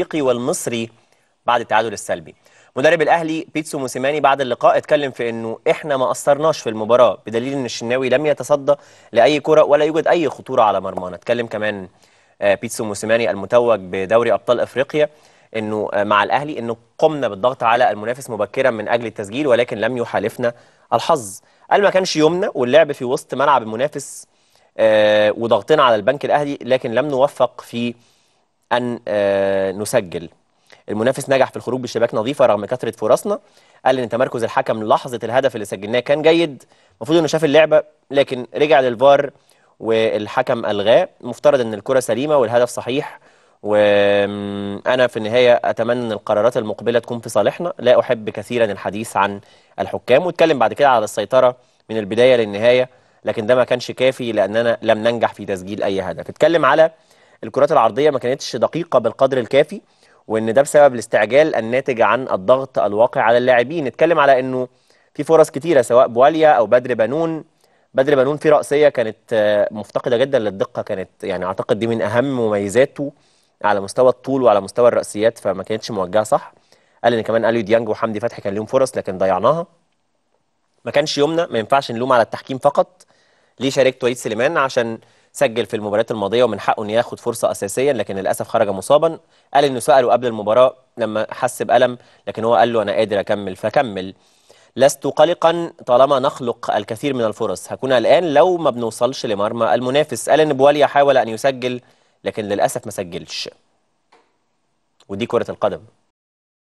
الافريقي والمصري بعد التعادل السلبي مدرب الاهلي بيتسو موسيماني بعد اللقاء اتكلم في انه احنا ما قصرناش في المباراه بدليل ان الشناوي لم يتصدى لاي كره ولا يوجد اي خطوره على مرمانا اتكلم كمان آه، بيتسو موسيماني المتوج بدوري ابطال افريقيا انه آه، مع الاهلي انه قمنا بالضغط على المنافس مبكرا من اجل التسجيل ولكن لم يحالفنا الحظ قال ما كانش يومنا واللعب في وسط ملعب المنافس آه، وضغطنا على البنك الاهلي لكن لم نوفق في أن آه، نسجل المنافس نجح في الخروج بشباك نظيفة رغم كثرة فرصنا قال إن تمركز الحكم لحظة الهدف اللي سجلناه كان جيد المفروض إنه شاف اللعبة لكن رجع للفار والحكم ألغاه مفترض إن الكرة سليمة والهدف صحيح وأنا في النهاية أتمنى أن القرارات المقبلة تكون في صالحنا لا أحب كثيرا الحديث عن الحكام واتكلم بعد كده على السيطرة من البداية للنهاية لكن ده ما كانش كافي لأننا لم ننجح في تسجيل أي هدف اتكلم على الكرات العرضيه ما كانتش دقيقه بالقدر الكافي وان ده بسبب الاستعجال الناتج عن الضغط الواقع على اللاعبين نتكلم على انه في فرص كتيره سواء بواليا او بدر بنون بدر بنون في راسيه كانت آه، مفتقده جدا للدقه كانت يعني اعتقد دي من اهم مميزاته على مستوى الطول وعلى مستوى الراسيات فما كانتش موجهه صح قال ان كمان اليو ديانج وحمدي فتحي كان ليهم فرص لكن ضيعناها ما كانش يومنا ما ينفعش نلوم على التحكيم فقط ليه شاركت وليد سليمان عشان سجل في المباريات الماضيه ومن حقه ان ياخد فرصه اساسيه لكن للاسف خرج مصابا قال انه ساله قبل المباراه لما حس بالم لكن هو قال له انا قادر اكمل فكمل لست قلقا طالما نخلق الكثير من الفرص هكون الآن لو ما بنوصلش لمرمى المنافس قال ان بواليا حاول ان يسجل لكن للاسف ما سجلش ودي كره القدم